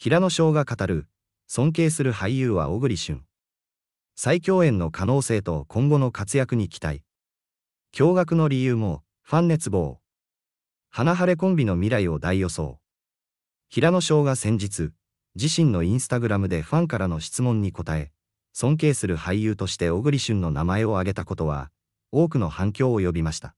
平野翔が語る、尊敬する俳優は小栗旬。再共演の可能性と今後の活躍に期待。驚愕の理由も、ファン熱望。花晴れコンビの未来を大予想。平野翔が先日、自身のインスタグラムでファンからの質問に答え、尊敬する俳優として小栗旬の名前を挙げたことは、多くの反響を呼びました。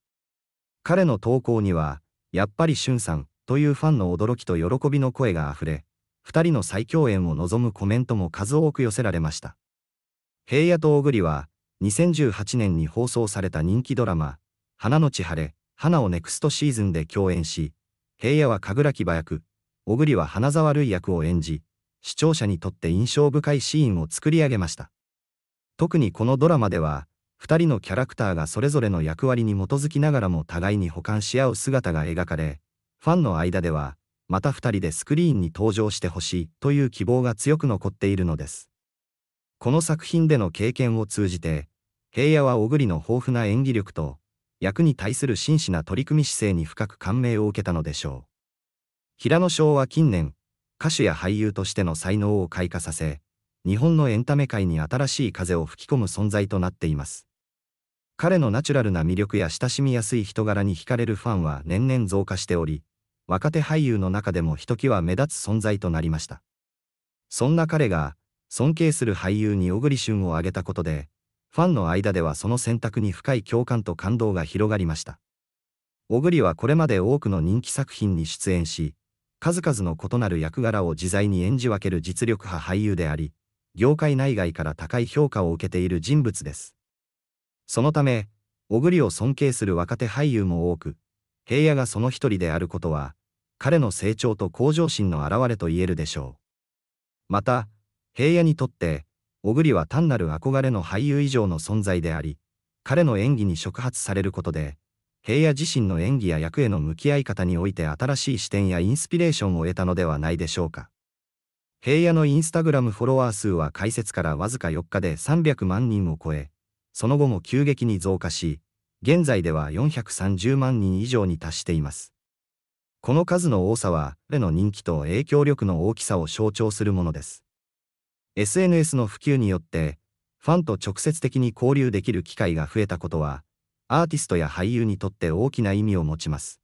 彼の投稿には、やっぱり旬さんというファンの驚きと喜びの声があふれ、2人の再共演を望むコメントも数多く寄せられました。平野と小栗は、2018年に放送された人気ドラマ、花の千晴れ、花をネクストシーズンで共演し、平野は神楽木場役、小栗は花沢類役を演じ、視聴者にとって印象深いシーンを作り上げました。特にこのドラマでは、2人のキャラクターがそれぞれの役割に基づきながらも互いに補完し合う姿が描かれ、ファンの間では、また2人でスクリーンに登場してほしいという希望が強く残っているのです。この作品での経験を通じて、平野は小栗の豊富な演技力と、役に対する真摯な取り組み姿勢に深く感銘を受けたのでしょう。平野翔は近年、歌手や俳優としての才能を開花させ、日本のエンタメ界に新しい風を吹き込む存在となっています。彼のナチュラルな魅力や親しみやすい人柄に惹かれるファンは年々増加しており、若手俳優の中でもひときわ目立つ存在となりました。そんな彼が、尊敬する俳優に小栗旬を挙げたことで、ファンの間ではその選択に深い共感と感動が広がりました。小栗はこれまで多くの人気作品に出演し、数々の異なる役柄を自在に演じ分ける実力派俳優であり、業界内外から高い評価を受けている人物です。そのため、小栗を尊敬する若手俳優も多く、平野がその一人であることは、彼の成長と向上心の表れと言えるでしょう。また、平野にとって、小栗は単なる憧れの俳優以上の存在であり、彼の演技に触発されることで、平野自身の演技や役への向き合い方において新しい視点やインスピレーションを得たのではないでしょうか。平野のインスタグラムフォロワー数は開設からわずか4日で300万人を超え、その後も急激に増加し、現在では430万人以上に達しています。この数の多さは、彼の人気と影響力の大きさを象徴するものです。SNS の普及によって、ファンと直接的に交流できる機会が増えたことは、アーティストや俳優にとって大きな意味を持ちます。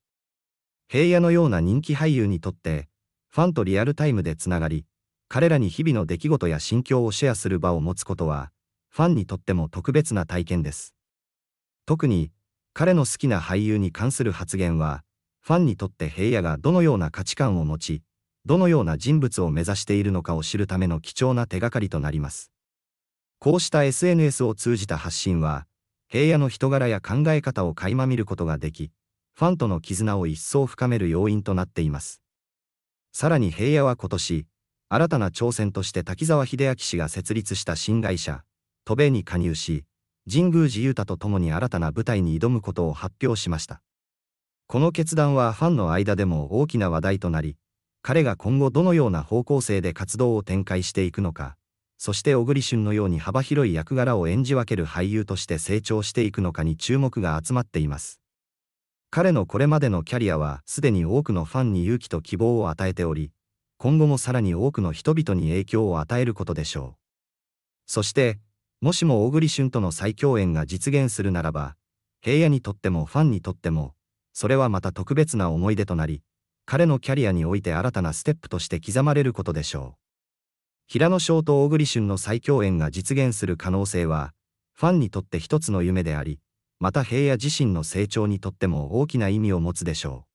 平野のような人気俳優にとって、ファンとリアルタイムでつながり、彼らに日々の出来事や心境をシェアする場を持つことは、ファンにとっても特別な体験です。特に、彼の好きな俳優に関する発言は、ファンにとって平野がどのような価値観を持ち、どのような人物を目指しているのかを知るための貴重な手がかりとなります。こうした SNS を通じた発信は、平野の人柄や考え方を垣間見ることができ、ファンとの絆を一層深める要因となっています。さらに平野は今年、新たな挑戦として滝沢秀明氏が設立した新会社、渡米に加入し、神宮寺勇太と共に新たな舞台に挑むことを発表しました。この決断はファンの間でも大きな話題となり、彼が今後どのような方向性で活動を展開していくのか、そして小栗旬のように幅広い役柄を演じ分ける俳優として成長していくのかに注目が集まっています。彼のこれまでのキャリアはすでに多くのファンに勇気と希望を与えており、今後もさらに多くの人々に影響を与えることでしょう。そして、もしも小栗旬との再共演が実現するならば、平野にとってもファンにとってもそれはまた特別な思い出となり、彼のキャリアにおいて新たなステップとして刻まれることでしょう。平野翔と小栗旬の再共演が実現する可能性は、ファンにとって一つの夢であり、また平野自身の成長にとっても大きな意味を持つでしょ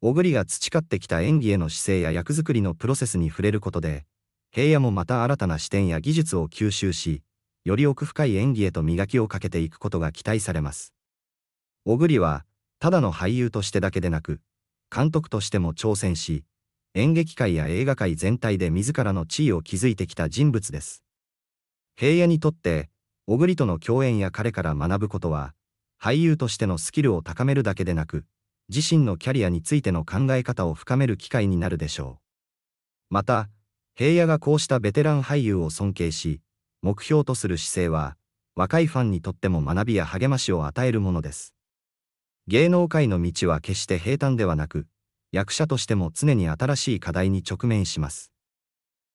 う。小栗が培ってきた演技への姿勢や役作りのプロセスに触れることで、平野もまた新たな視点や技術を吸収し、より奥深い演技へと磨きをかけていくことが期待されます。小栗は、ただの俳優としてだけでなく、監督としても挑戦し、演劇界や映画界全体で自らの地位を築いてきた人物です。平野にとって、小栗との共演や彼から学ぶことは、俳優としてのスキルを高めるだけでなく、自身のキャリアについての考え方を深める機会になるでしょう。また、平野がこうしたベテラン俳優を尊敬し、目標とする姿勢は、若いファンにとっても学びや励ましを与えるものです。芸能界の道は決して平坦ではなく、役者としても常に新しい課題に直面します。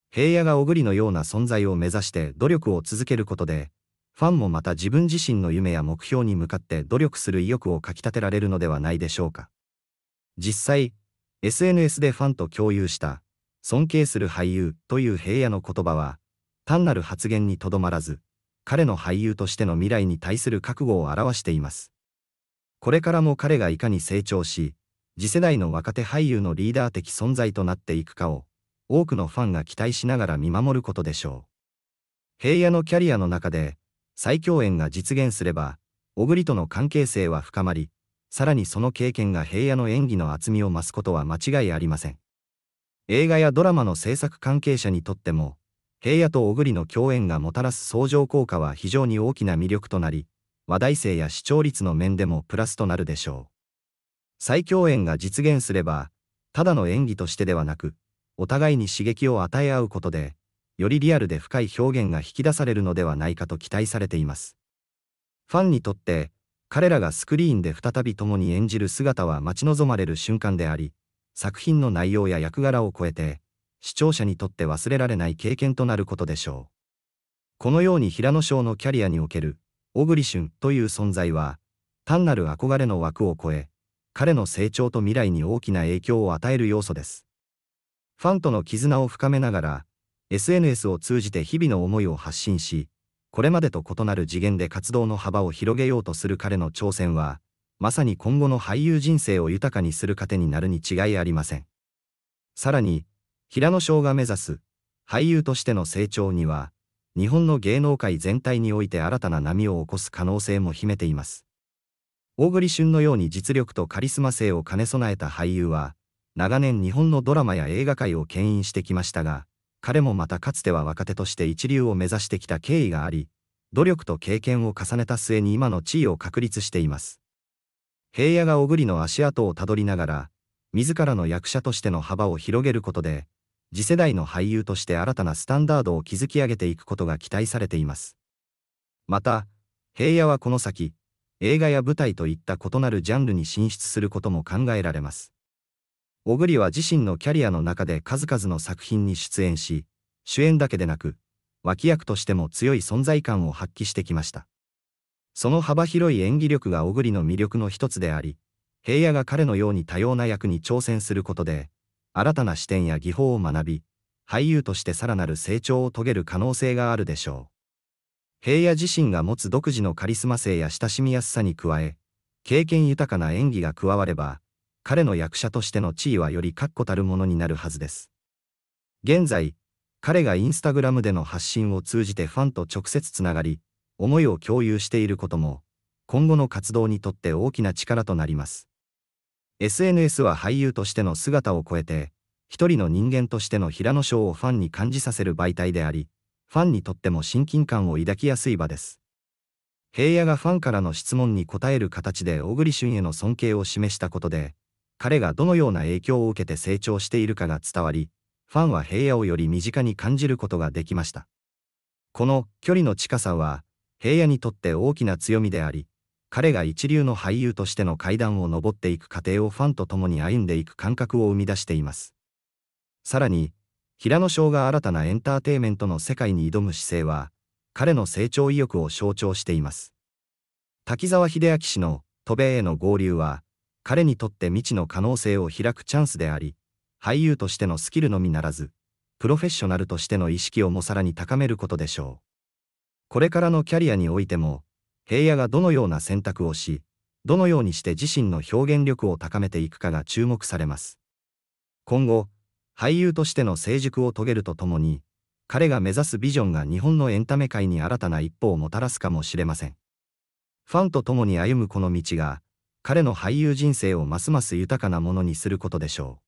平野が小栗のような存在を目指して努力を続けることで、ファンもまた自分自身の夢や目標に向かって努力する意欲をかきたてられるのではないでしょうか。実際、SNS でファンと共有した、尊敬する俳優という平野の言葉は、単なる発言にとどまらず、彼の俳優としての未来に対する覚悟を表しています。これからも彼がいかに成長し、次世代の若手俳優のリーダー的存在となっていくかを、多くのファンが期待しながら見守ることでしょう。平野のキャリアの中で、再共演が実現すれば、小栗との関係性は深まり、さらにその経験が平野の演技の厚みを増すことは間違いありません。映画やドラマの制作関係者にとっても、平野と小栗の共演がもたらす相乗効果は非常に大きな魅力となり、話題性や視聴率の面でもプラスとなるでしょう。再共演が実現すれば、ただの演技としてではなく、お互いに刺激を与え合うことで、よりリアルで深い表現が引き出されるのではないかと期待されています。ファンにとって、彼らがスクリーンで再び共に演じる姿は待ち望まれる瞬間であり、作品の内容や役柄を超えて、視聴者にとって忘れられない経験となることでしょう。このように平野翔のキャリアにおける小栗旬という存在は、単なる憧れの枠を超え、彼の成長と未来に大きな影響を与える要素です。ファンとの絆を深めながら、SNS を通じて日々の思いを発信し、これまでと異なる次元で活動の幅を広げようとする彼の挑戦は、まさに今後の俳優人生を豊かにする糧になるに違いありません。さらに、平野翔が目指す俳優としての成長には、日本の芸能界全体において新たな波を起こす可能性も秘めています。大栗旬のように実力とカリスマ性を兼ね備えた俳優は、長年日本のドラマや映画界を牽引してきましたが、彼もまたかつては若手として一流を目指してきた経緯があり、努力と経験を重ねた末に今の地位を確立しています。平野が小栗の足跡をたどりながら、自らの役者としての幅を広げることで、次世代の俳優として新たなスタンダードを築き上げていくことが期待されています。また、平野はこの先、映画や舞台といった異なるジャンルに進出することも考えられます。小栗は自身のキャリアの中で数々の作品に出演し、主演だけでなく、脇役としても強い存在感を発揮してきました。その幅広い演技力が小栗の魅力の一つであり、平野が彼のように多様な役に挑戦することで、新たな視点や技法を学び、俳優としてさらなる成長を遂げる可能性があるでしょう。平野自身が持つ独自のカリスマ性や親しみやすさに加え、経験豊かな演技が加われば、彼の役者としての地位はより確固たるものになるはずです。現在、彼がインスタグラムでの発信を通じてファンと直接つながり、思いを共有していることも、今後の活動にとって大きな力となります。SNS は俳優としての姿を超えて、一人の人間としての平野翔をファンに感じさせる媒体であり、ファンにとっても親近感を抱きやすい場です。平野がファンからの質問に答える形で小栗旬への尊敬を示したことで、彼がどのような影響を受けて成長しているかが伝わり、ファンは平野をより身近に感じることができました。この距離の近さは、平野にとって大きな強みであり、彼が一流の俳優としての階段を上っていく過程をファンと共に歩んでいく感覚を生み出しています。さらに、平野翔が新たなエンターテイメントの世界に挑む姿勢は、彼の成長意欲を象徴しています。滝沢秀明氏の渡米への合流は、彼にとって未知の可能性を開くチャンスであり、俳優としてのスキルのみならず、プロフェッショナルとしての意識をもさらに高めることでしょう。これからのキャリアにおいても、平野がどのような選択をし、どのようにして自身の表現力を高めていくかが注目されます。今後、俳優としての成熟を遂げるとともに、彼が目指すビジョンが日本のエンタメ界に新たな一歩をもたらすかもしれません。ファンと共に歩むこの道が、彼の俳優人生をますます豊かなものにすることでしょう。